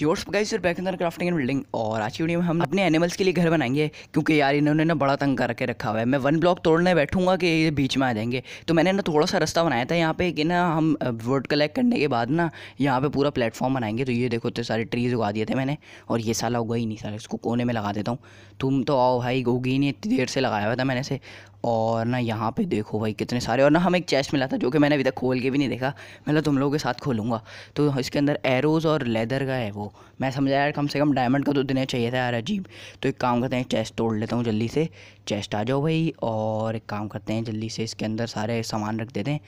yours guys your back अंदर crafting and building और आज की वीडियो में हम अपने एनिमल्स के लिए घर बनाएंगे क्योंकि यार इन्होंने ना बड़ा तंग करके रखा हुआ है मैं वन ब्लॉक तोड़ने बैठूंगा कि ये बीच में आ जाएंगे तो मैंने ना थोड़ा सा रास्ता बनाया था यहाँ पे कि ना हम वर्ड कलेक्ट करने के बाद ना यहाँ पे पूरा प्लेटफॉर्म बनाएंगे तो ये देखो तो सारे ट्रीज़ उगा दिए थे मैंने और ये साला उगा ही नहीं सारा इसको कोने में लगा देता हूँ तुम तो आओ भाई उगी नहीं इतनी देर से लगाया हुआ था मैंने से और ना यहाँ पे देखो भाई कितने सारे और ना हमें एक चेस्ट मिला था जो कि मैंने अभी तक खोल के भी नहीं देखा मैं तो तुम लोगों के साथ खोलूँगा तो इसके अंदर एरोज़ और लेदर का है वो मैं समझा यार कम से कम डायमंड का तो देना चाहिए था यार अजीब तो एक काम करते हैं चेस्ट तोड़ लेता हूँ जल्दी से चेस्ट आ जाओ भाई और एक काम करते हैं जल्दी से इसके अंदर सारे सामान रख देते हैं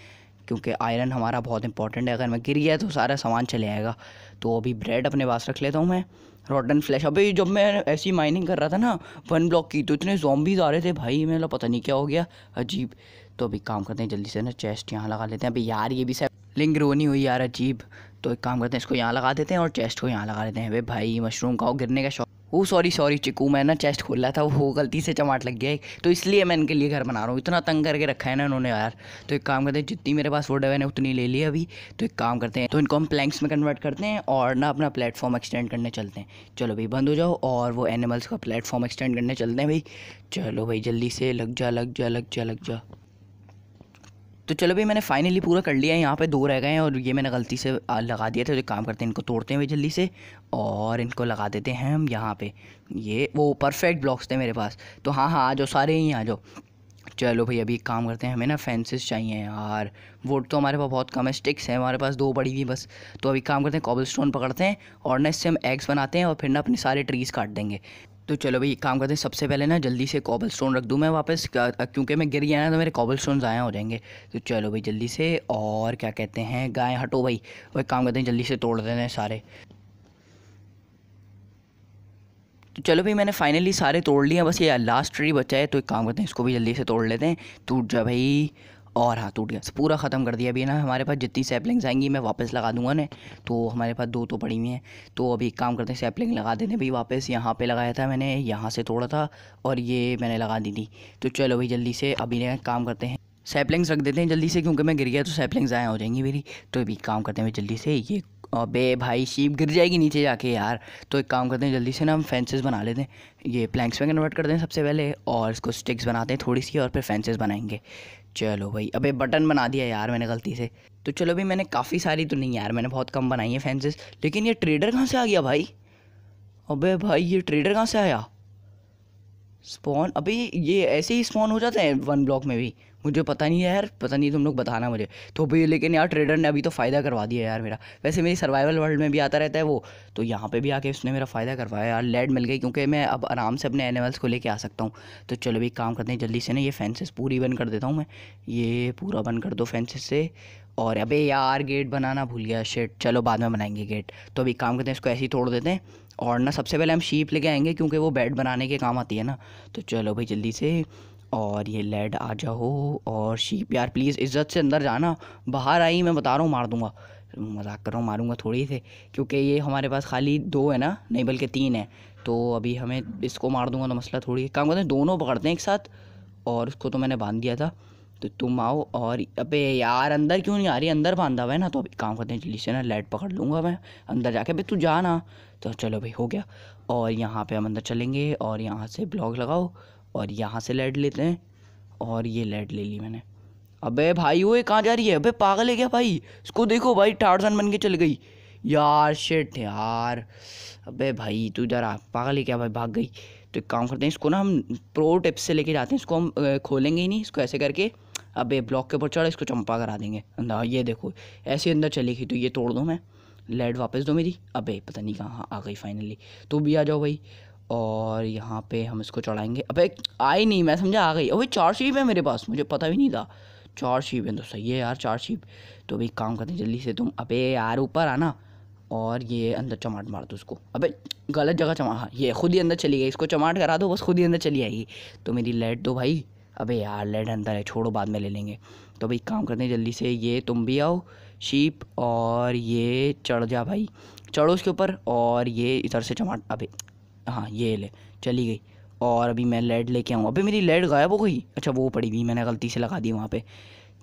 क्योंकि आयरन हमारा बहुत इंपॉर्टेंट है अगर मैं गिर गया तो सारा सामान चले आएगा तो अभी ब्रेड अपने पास रख लेता हूँ मैं रॉटन फ्लैश अभी जब मैं ऐसी माइनिंग कर रहा था ना वन ब्लॉक की तो इतने जोम्बीज आ रहे थे भाई मेरा पता नहीं क्या हो गया अजीब तो अभी काम करते हैं जल्दी से ना चेस्ट यहाँ लगा लेते हैं अभी यार ये भी सब लिंग रोनी हुई यार अजीब तो एक काम करते हैं इसको यहाँ लगा देते हैं और चेस्ट को यहाँ लगा देते हैं भाई मशरूम खाओ गिरने का शौक वो सॉरी सॉरी चिकू मैं ना चेस्ट खोला था वो गलती से चमाट लग गया तो इसलिए मैं इनके लिए घर बना रहा हूँ इतना तंग करके रखा है ना उन्होंने यार तो एक काम करते हैं जितनी मेरे पास वोड है उतनी ले ली अभी तो एक काम करते हैं तो इनको हम प्लैंक्स में कन्वर्ट करते हैं और ना अपना प्लेटफॉर्म एक्सटेंड करने चलते हैं चलो भाई बंद हो जाओ और वो एनिमल्स का प्लेटफॉर्म एक्सटेंड करने चलते हैं भाई चलो भाई जल्दी से लग जा लग जा लग जा लग जा तो चलो भाई मैंने फाइनली पूरा कर लिया है यहाँ पे दो रह गए हैं और ये मैंने गलती से लगा दिया था जो काम करते हैं इनको तोड़ते हैं भाई जल्दी से और इनको लगा देते हैं हम यहाँ पे ये वो परफेक्ट ब्लॉक्स थे मेरे पास तो हाँ हाँ आ जाओ सारे ही आ जाओ चलो भाई अभी काम करते हैं हमें ना फैंसेस चाहिए यार वुड तो हमारे पास बहुत कम है स्टिक्स हैं हमारे पास दो बड़ी हुई बस तो अभी काम करते हैं कॉबल स्टोन पकड़ते हैं और ना इससे हम एग्स बनाते हैं और फिर ना अपने सारे ट्रीज़ काट देंगे तो चलो भाई एक काम करते हैं सबसे पहले ना जल्दी से कॉबल स्टोन रख दूँ मैं वापस क्योंकि मैं गिर गया ना तो मेरे कॉबल स्टोन ज़ाया हो जाएंगे तो चलो भाई जल्दी से और क्या कहते हैं गाय हटो भाई और एक काम करते हैं जल्दी से तोड़ देते हैं सारे तो चलो भाई मैंने फाइनली सारे तोड़ लिए बस ये लास्ट ट्री बचा है तो एक काम करते हैं इसको भी जल्दी से तोड़ लेते हैं टूट जा भाई और हाँ टूट गया पूरा ख़त्म कर दिया अभी ना हमारे पास जितनी सैपलिंग्स आएंगी मैं वापस लगा दूंगा ना तो हमारे पास दो तो पड़ी हुई हैं तो अभी एक काम करते हैं सैपलिंग लगा देते हैं भाई वापस यहाँ पे लगाया था मैंने यहाँ से तोड़ा था और ये मैंने लगा दी थी तो चलो भाई जल्दी से अभी ना काम करते हैं सैपलिंग्स रख देते हैं जल्दी से क्योंकि मैं गिर गया तो सैपलिंग्स आया हो जाएंगी मेरी तो अभी काम करते हैं जल्दी से ये अबे भाई शीप गिर जाएगी नीचे जाके यार तो एक काम करते हैं जल्दी से ना हम फेंसेस बना लेते हैं ये प्लैंक्स में कन्वर्ट करते हैं सबसे पहले और इसको स्टिक्स बनाते हैं थोड़ी सी और फिर फेंसेस बनाएंगे चलो भाई अबे बटन बना दिया यार मैंने गलती से तो चलो भाई मैंने काफ़ी सारी तो नहीं यार मैंने बहुत कम बनाई है फैंसेस लेकिन ये ट्रेडर कहाँ से आ गया भाई अबे भाई ये ट्रेडर कहाँ से आया स्पॉन अभी ये ऐसे ही स्पॉन हो जाते हैं वन ब्लॉक में भी मुझे पता नहीं है यार पता नहीं तुम लोग बताना मुझे तो भाई लेकिन यार ट्रेडर ने अभी तो फ़ायदा करवा दिया यार मेरा वैसे मेरी सर्वाइवल वर्ल्ड में भी आता रहता है वो तो यहाँ पे भी आके उसने मेरा फ़ायदा करवाया यार लेड मिल गई क्योंकि मैं अब आराम से अपने एनिमल्स को लेके आ सकता हूँ तो चलो भी काम करते हैं जल्दी से ना ये फेंसेस पूरी बंद कर देता हूँ मैं ये पूरा बंद कर दो फेंसेस से और अबे यार गेट बनाना भूल गया शेट चलो बाद में बनाएंगे गेट तो अभी काम करते हैं इसको ऐसे ही तोड़ देते हैं और ना सबसे पहले हम शीप लेके आएंगे क्योंकि वो बेड बनाने के काम आती है ना तो चलो भाई जल्दी से और ये लेड आ जाओ और शीप यार प्लीज़ इज्जत से अंदर जाना बाहर आई मैं बता रहा हूँ मार दूँगा मजाक कर रहा हूँ मारूंगा थोड़ी से क्योंकि ये हमारे पास खाली दो है ना नहीं बल्कि तीन है तो अभी हमें इसको मार दूंगा तो मसला थोड़ी काम करते हैं दोनों पकड़ते हैं एक साथ और उसको तो मैंने बांध दिया था तो तुम आओ और अबे यार अंदर क्यों नहीं आ रही अंदर बांधा हुआ है ना तो अभी काम करते हैं जल्दी से ना लाइट पकड़ लूँगा मैं अंदर जाके भाई तू जा ना तो चलो भाई हो गया और यहाँ पे हम अंदर चलेंगे और यहाँ से ब्लॉग लगाओ और यहाँ से लेड लेते हैं और ये लेड ले ली मैंने अबे भाई वो कहाँ जा रही है अबे पागल है क्या भाई इसको देखो भाई टारसन बन के चल गई यार शेट यार अबे भाई तू जरा पागल है क्या भाई भाग गई तो एक काम करते हैं इसको ना हम प्रो टिप्स से लेके जाते हैं इसको हम खोलेंगे ही नहीं इसको ऐसे करके अबे ब्लॉक के ऊपर चढ़ा इसको चंपा करा देंगे अंदर ये देखो ऐसे अंदर चली गई तो ये तोड़ दो मैं लेड वापस दो मेरी अबे पता नहीं कहाँ आ गई फाइनली तो भी आ जाओ भाई और यहाँ पे हम इसको चढ़ाएंगे अबे आई नहीं मैं समझा आ गई अबे चार शीप है मेरे पास मुझे पता भी नहीं था चार शीप है तो सही है यार चार शीप तो अभी काम करते हैं जल्दी से तुम अबे यार ऊपर आना और ये अंदर चमाट मार दो उसको अबे गलत जगह चमा हाँ ये खुद ही अंदर चली गई इसको चमाट करा दो बस खुद ही अंदर चली आएगी तो मेरी लाइट दो भाई अबे यार लाइट अंदर है छोड़ो बाद में ले लेंगे तो भाई काम करते हैं जल्दी से ये तुम भी आओ शीप और ये चढ़ जा भाई चढ़ो उसके ऊपर और ये इधर से चमाट अबे हाँ ये ले चली गई और अभी मैं लेड लेके आऊँ अभी मेरी लेड गायब हो गई अच्छा वो पड़ी हुई मैंने गलती से लगा दी वहाँ पे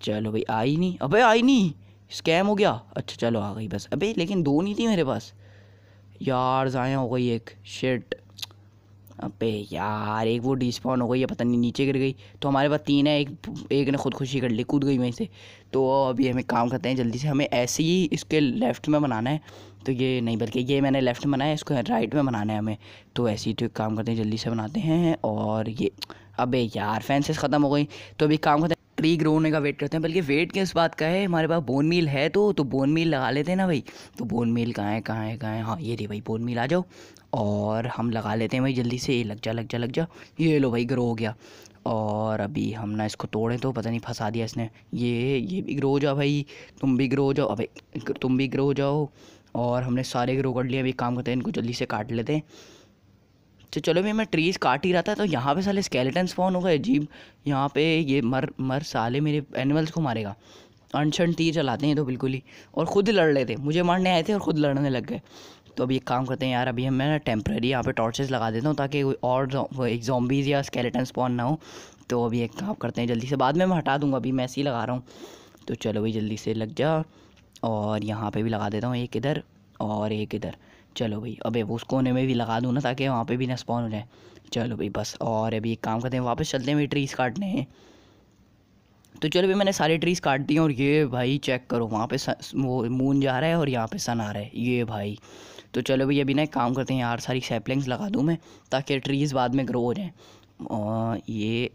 चलो भाई आई नहीं अबे आई नहीं स्कैम हो गया अच्छा चलो आ गई बस अबे लेकिन दो नहीं थी मेरे पास यार ज़ाया हो गई एक शर्ट अबे यार एक वो डिस्पॉन हो गई है पता नहीं नीचे गिर गई तो हमारे पास तीन है एक एक ने खुदकुशी कर ली कूद गई वहीं से तो अभी हमें काम करते हैं जल्दी से हमें ऐसे ही इसके लेफ़्ट में बनाना है तो ये नहीं बल्कि ये मैंने लेफ़्ट में बनाया है इसको राइट में बनाना है हमें तो ऐसे ही तो एक काम करते हैं जल्दी से बनाते हैं और ये अबे यार फैंसेस ख़त्म हो गई तो अभी काम करते हैं ट्री ग्रो होने का वेट करते हैं बल्कि वेट किस बात का है हमारे पास बोन मील है तो तो बोन मील लगा लेते हैं ना भाई तो बोन मील कहाँ है कहाँ है कहाँ है हाँ ये रही भाई बोन मील आ जाओ और हम लगा लेते हैं भाई जल्दी से ये लग जा लग जा लग जा ये लो भाई ग्रो हो गया और अभी हम ना इसको तोड़ें तो पता नहीं फंसा दिया इसने ये ये भी ग्रो हो जाओ भाई तुम भी ग्रो हो जाओ अभी तुम भी ग्रो हो जाओ और हमने सारे ग्रो कर लिए अभी काम करते हैं इनको जल्दी से काट लेते हैं तो चलो भाई मैं ट्रीज़ काट ही रहा था तो यहाँ पे साले स्केलेटन स्पॉन होगा अजीब यहाँ पे ये मर मर साले मेरे एनिमल्स को मारेगा अनशन तीर चलाते हैं तो बिल्कुल ही और ख़ुद लड़ लेते मुझे मारने आए थे और ख़ुद लड़ने लग गए तो अभी एक काम करते हैं यार अभी हम मैं ना टेम्प्रेरी यहाँ पे टॉर्चेस लगा देता हूँ ताकि और एक जॉम्बीज़ या स्केलेटन स्पॉन ना हो तो अभी एक काम करते हैं जल्दी से बाद में मैं हटा दूँगा अभी मैं ऐसे ही लगा रहा हूँ तो चलो भाई जल्दी से लग जा और यहाँ पे भी लगा देता हूँ एक इधर और एक इधर चलो भाई अबे उस कोने में भी लगा दूँ ना ताकि वहाँ पे भी ना स्पॉन हो जाए चलो भाई बस और अभी एक काम करते हैं वापस चलते हैं भाई ट्रीज़ काटने हैं तो चलो भाई मैंने सारे ट्रीज़ काट दिए और ये भाई चेक करो वहाँ पे वो मून जा रहा है और यहाँ पे सन आ रहा है ये भाई तो चलो भाई अभी ना एक काम करते हैं यार सारी सेपलिंग्स लगा दूँ मैं ताकि ट्रीज़ बाद में ग्रो हो जाएँ और ये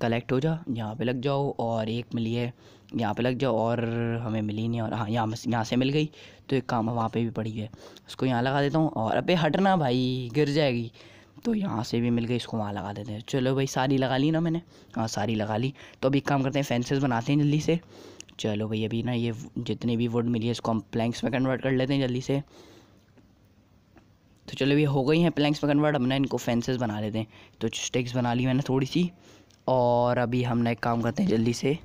कलेक्ट हो जा यहाँ पे लग जाओ और एक मिली है यहाँ पे लग जाओ और हमें मिली नहीं और हाँ यहाँ यहाँ से मिल गई तो एक काम वहाँ पे भी पड़ी है उसको यहाँ लगा देता हूँ और अबे हटना भाई गिर जाएगी तो यहाँ से भी मिल गई इसको वहाँ लगा देते हैं चलो भाई सारी लगा ली ना मैंने हाँ सारी लगा ली तो अभी एक काम करते हैं फेंसेस बनाते हैं जल्दी से चलो भाई अभी ना ये जितनी भी वुड मिली है इसको हम प्लैंक्स में कन्वर्ट कर लेते हैं जल्दी से तो चलो ये हो गई हैं प्लैंक्स में कन्वर्ट हमने इनको फेंसेस बना लेते हैं तो स्टिक्स बना ली मैंने थोड़ी सी और अभी हमने एक काम करते हैं जल्दी से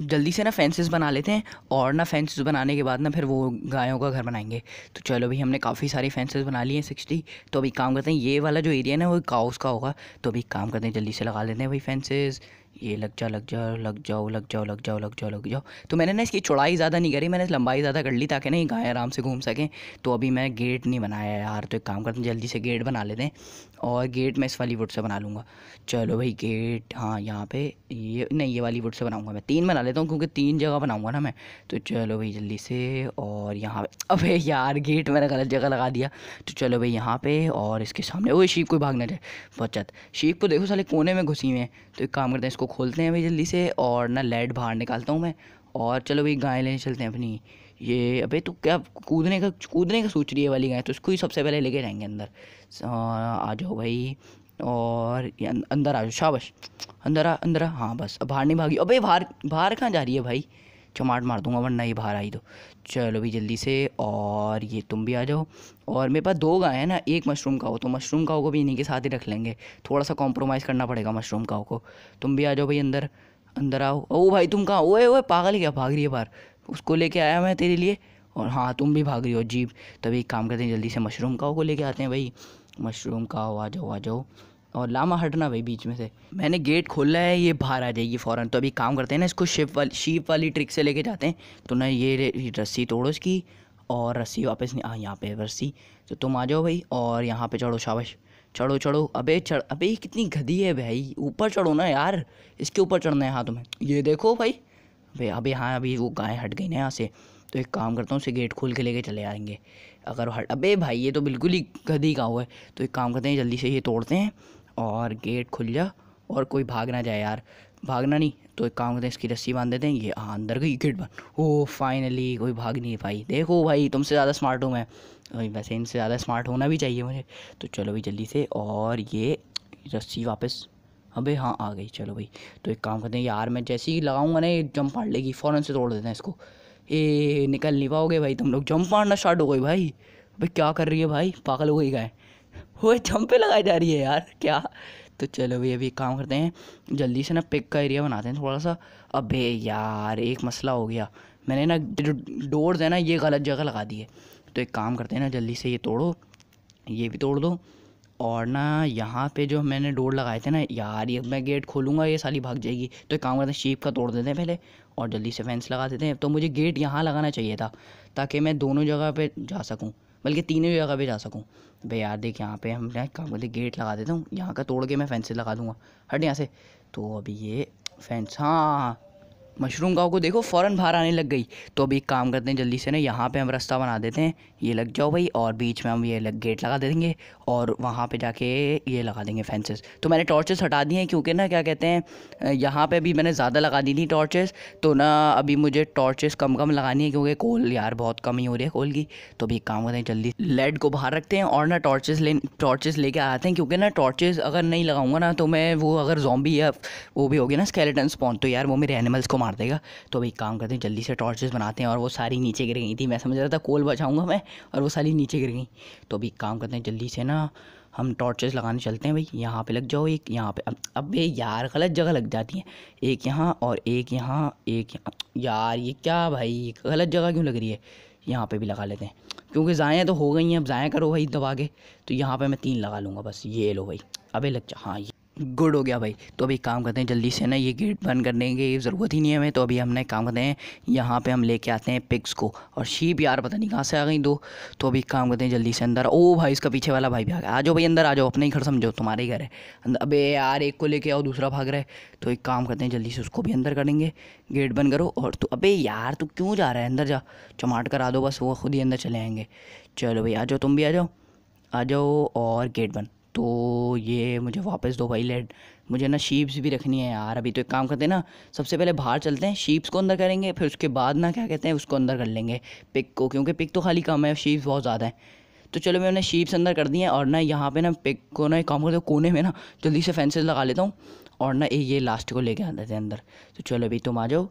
जल्दी से ना फेंसेस बना लेते हैं और ना फेंसेस बनाने के बाद ना फिर वो गायों का घर बनाएंगे तो चलो भाई हमने काफ़ी सारी फेंसेस बना लिए हैं सिक्सटी तो अभी काम करते हैं ये वाला जो एरिया ना वो काउस का होगा तो अभी काम करते हैं जल्दी से लगा लेते हैं भाई फेंसेस ये लग जाओ लग जाओ लग जाओ लग जाओ लग जाओ लग जाओ लग जाओ तो मैंने ना इसकी चौड़ाई ज़्यादा नहीं करी मैंने लंबाई ज़्यादा कर ली ताकि ना ये गाय आराम से घूम सकें तो अभी मैं गेट नहीं बनाया यार तो एक काम करते हैं जल्दी से गेट बना लेते हैं और गेट मैं इस वाली वुड से बना लूँगा चलो भाई गेट हाँ यहाँ पे ये नहीं ये वाली वुड से बनाऊँगा मैं तीन बना लेता हूँ क्योंकि तीन जगह बनाऊँगा ना मैं तो चलो भाई जल्दी से और यहाँ पे अबे यार गेट मैंने गलत जगह लगा दिया तो चलो भाई यहाँ पे और इसके सामने वो शीप को भाग ना जाए बचत शीप को देखो साले कोने में घुसी हुए हैं तो एक काम करते हैं इसको खोलते हैं भाई जल्दी से और ना लाइट बाहर निकालता हूँ मैं और चलो भाई गाय लेने चलते हैं अपनी ये अबे तू क्या कूदने का कूदने का सोच रही है वाली गाय तो उसको ही सबसे पहले लेके जाएंगे अंदर आ जाओ भाई और अं, अंदर आ जाओ शाबाश अंदर आ अंदर आ हाँ बस अब बाहर नहीं भागी अबे बाहर बाहर कहाँ जा रही है भाई चमाट मार दूंगा वरना ये बाहर आई तो चलो भी जल्दी से और ये तुम भी आ जाओ और मेरे पास दो गाय है ना एक मशरूम काओ तो मशरूम काओ को भी इन्हीं के साथ ही रख लेंगे थोड़ा सा कॉम्प्रोमाइज़ करना पड़ेगा मशरूम काओ को तुम भी आ जाओ भाई अंदर अंदर आओ ओ भाई तुम कहाँ ओए ओए पागल क्या भाग रही है बाहर उसको लेके आया मैं तेरे लिए और हाँ तुम भी भाग रही हो जीप तभी एक काम करते हैं जल्दी से मशरूम काओ को लेके आते हैं भाई मशरूम काओ आ जाओ आ जाओ और लामा हटना भाई बीच में से मैंने गेट खोला है ये बाहर आ जाएगी फ़ौरन तो अभी काम करते हैं ना इसको शिप वाली शीप वाली ट्रिक से लेके जाते हैं तो ना ये रस्सी तोड़ो इसकी और रस्सी वापस नहीं आ यहाँ पे रस्सी तो तुम आ जाओ भाई और यहाँ पे चढ़ो शाबाश चढ़ो चढ़ो अबे चढ़ अबे कितनी घदी है भाई ऊपर चढ़ो ना यार इसके ऊपर चढ़ना है हाँ तुम्हें ये देखो भाई भाई अभी हाँ अभी वो गाय हट गई ना यहाँ से तो एक काम करता हूँ उसे गेट खोल के लेके चले आएंगे अगर हट अबे भाई ये तो बिल्कुल ही गधी का हुआ है तो एक काम करते हैं जल्दी से ये तोड़ते हैं और गेट खुल जा और कोई भाग ना जाए यार भागना नहीं तो एक काम करते हैं इसकी रस्सी बांध देते हैं ये हाँ अंदर गई गेट बंद ओ फाइनली कोई भाग नहीं भाई देखो भाई तुमसे ज़्यादा स्मार्ट हूँ मैं वैसे इनसे ज़्यादा स्मार्ट होना भी चाहिए मुझे तो चलो भाई जल्दी से और ये रस्सी वापस अबे हाँ आ गई चलो भाई तो एक काम करते हैं यार मैं जैसे ही लगाऊंगा ना ये जंप मार लेगी फ़ौरन से तोड़ देते हैं इसको ए निकल नहीं पाओगे भाई तुम लोग जंप मारना स्टार्ट हो गई भाई अभी क्या कर रही है भाई पागल हो गई गाय वो जंप पे लगाई जा रही है यार क्या तो चलो भाई अभी एक काम करते हैं जल्दी से ना पिक का एरिया बनाते हैं थोड़ा सा अबे यार एक मसला हो गया मैंने ना डोर्स है ना ये गलत जगह लगा दी है तो एक काम करते हैं ना जल्दी से ये तोड़ो ये भी तोड़ दो और ना यहाँ पे जो मैंने डोर लगाए थे ना यार ये मैं गेट खोलूँगा ये साली भाग जाएगी तो एक काम करते हैं शेप का तोड़ देते हैं पहले और जल्दी से फेंस लगा देते हैं तो मुझे गेट यहाँ लगाना चाहिए था ताकि मैं दोनों जगह पे जा सकूँ बल्कि तीनों जगह पे जा सकूँ भाई यार देख यहाँ पर हम काम करते गेट लगा देता हूँ यहाँ का तोड़ के मैं फेंसेस लगा दूँगा हट यहाँ से तो अभी ये फेंस हाँ मशरूम गाँव को देखो फ़ौरन बाहर आने लग गई तो अब एक काम करते हैं जल्दी से ना यहाँ पे हम रास्ता बना देते हैं ये लग जाओ भाई और बीच में हम ये लग गेट लगा देंगे और वहाँ पे जाके ये लगा देंगे फेंसेस तो मैंने टॉर्चेस हटा दिए हैं क्योंकि ना क्या कहते हैं यहाँ पे अभी मैंने ज़्यादा लगा दी थी टॉर्चेस तो ना अभी मुझे टॉर्चेस कम कम लगानी है क्योंकि कोल यार बहुत कम ही हो रही है कोल की तो अभी एक काम करते हैं जल्दी लेड को बाहर रखते हैं और ना टॉर्चेस ले टॉर्चेस लेके आते हैं क्योंकि ना टॉर्चेस अगर नहीं लगाऊंगा ना तो मैं वो अगर जॉम्बी या वो भी हो गया ना स्केलेटन स्पॉन तो यार वो मेरे एनिमल्स को मार मार देगा तो अभी काम करते हैं जल्दी से टॉर्चेस बनाते हैं और वो सारी नीचे गिर गई थी मैं समझ रहा था कोल बचाऊँगा मैं और वो सारी नीचे गिर गई तो अभी काम करते हैं जल्दी से ना हम टॉर्चेस लगाने चलते हैं भाई यहाँ पर लग जाओ एक यहाँ पर अब अब यार गलत जगह लग जाती है एक यहाँ और एक यहाँ एक यार ये क्या भाई गलत जगह क्यों लग रही है यहाँ पर भी लगा लेते हैं क्योंकि जाएँ तो हो गई हैं अब जाएँ करो भाई दबा के तो यहाँ पे मैं तीन लगा लूँगा बस ये लो भाई अबे लग जा हाँ ये गुड हो गया भाई तो अभी काम करते हैं जल्दी से ना ये गेट बंद करने की ज़रूरत ही नहीं है हमें तो अभी हमने काम करते हैं यहाँ पे हम लेके आते हैं पिक्स को और शीप यार पता नहीं कहाँ से आ गई दो तो अभी काम करते हैं जल्दी से अंदर ओ भाई इसका पीछे वाला भाई भी आ गया आ जाओ भाई अंदर आ जाओ अपने ही घर समझो तुम्हारे ही घर है अंदर अबे यार एक को लेके आओ दूसरा भाग रहा है तो एक काम करते हैं जल्दी से उसको भी अंदर करेंगे गेट बंद करो और तो अबे यार तू क्यों जा रहा है अंदर जा चमाट करा दो बस वो खुद ही अंदर चले आएँगे चलो भाई आ जाओ तुम भी आ जाओ आ जाओ और गेट बंद तो ये मुझे वापस दो भाई लेड मुझे ना शीप्स भी रखनी है यार अभी तो एक काम करते हैं ना सबसे पहले बाहर चलते हैं शीप्स को अंदर करेंगे फिर उसके बाद ना क्या कहते हैं उसको अंदर कर लेंगे पिक को क्योंकि पिक तो खाली कम है शीप्स बहुत ज़्यादा हैं तो चलो मैंने शीप्स अंदर कर दिए और ना यहाँ पे ना पिक को ना एक काम करते कोने में ना जल्दी से फेंसेस लगा लेता हूँ और ना ये लास्ट को लेके आ देते हैं अंदर तो चलो अभी तुम आ जाओ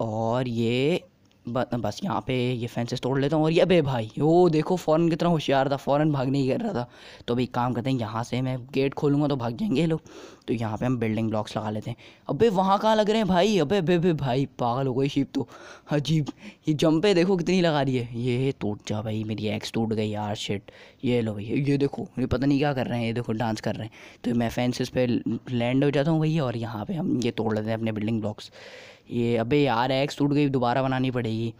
और ये बस यहाँ पे ये फेंसेस तोड़ लेता हूँ और ये अबे भाई वो देखो फ़ौरन कितना होशियार था फ़ौरन भागने ही कर रहा था तो अभी काम करते हैं यहाँ से मैं गेट खोलूँगा तो भाग जाएंगे लोग तो यहाँ पे हम बिल्डिंग ब्लॉक्स लगा लेते हैं अबे वहाँ कहाँ लग रहे हैं भाई अबे अबे अबे भाई पागल हो गई शिप तो अजीब ये जंपे देखो कितनी लगा रही है ये टूट जा भाई मेरी एक्स टूट गई यार शिट ये लो भैया ये देखो ये पता नहीं क्या कर रहे हैं ये देखो डांस कर रहे हैं तो मैं फेंसेस पे लैंड हो जाता हूँ भैया और यहाँ पर हम ये तोड़ लेते हैं अपने बिल्डिंग ब्लॉक्स ये अबे यार एक्स टूट गई दोबारा बनानी पड़ेगी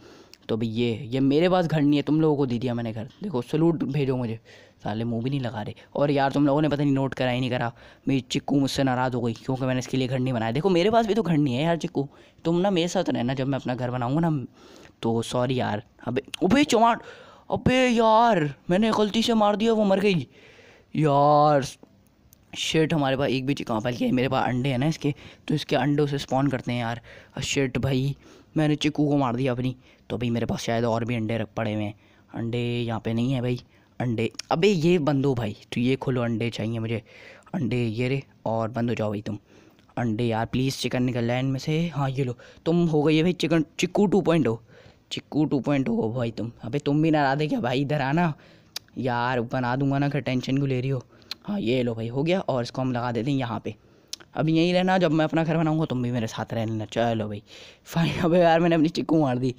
तो अभी ये ये मेरे पास घर नहीं है तुम लोगों को दे दिया मैंने घर देखो सलूट भेजो मुझे साले मुँह भी नहीं लगा रहे और यार तुम लोगों ने पता नहीं नोट करा ही नहीं करा मेरी चिक्कू मुझसे नाराज़ हो गई क्योंकि मैंने इसके लिए घर नहीं बनाया देखो मेरे पास भी तो घर नहीं है यार चिक्कू तुम ना मेरे साथ रहना जब मैं अपना घर बनाऊँगा ना तो सॉरी यार अबे अबे चौट अबे यार मैंने गलती से मार दिया वो मर गई यार शर्ट हमारे पास एक भी चिका बल्कि मेरे पास अंडे हैं ना इसके तो इसके अंडों से स्पॉन करते हैं यार शर्ट भाई मैंने चिकू को मार दिया अपनी तो भाई मेरे पास शायद और भी अंडे रख पड़े हुए हैं अंडे यहाँ पे नहीं है भाई अंडे अबे ये बंद हो भाई तो ये खोलो अंडे चाहिए मुझे अंडे ये रे और बंद हो जाओ भाई तुम अंडे यार प्लीज़ चिकन निकल रहा है इनमें से हाँ ये लो तुम हो गई है भाई चिकन चिक्कू टू पॉइंट हो चिक्कू टू पॉइंट हो भाई तुम अबे तुम भी ना दे क्या भाई इधर आना यार बना दूंगा ना क्या टेंशन क्यों ले रही हो हाँ ये लो भाई हो गया और इसको हम लगा देते हैं यहाँ पे अब यहीं रहना जब मैं अपना घर बनाऊँगा तुम भी मेरे साथ रह लेना चलो भाई फाइन अब यार मैंने अपनी चिक्कू मार दी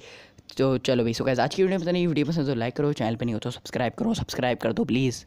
तो चलो भाई सो कैसे आज की वीडियो में पता नहीं वीडियो पसंद तो लाइक करो चैनल पर नहीं हो तो सब्सक्राइब करो सब्सक्राइब कर दो प्लीज़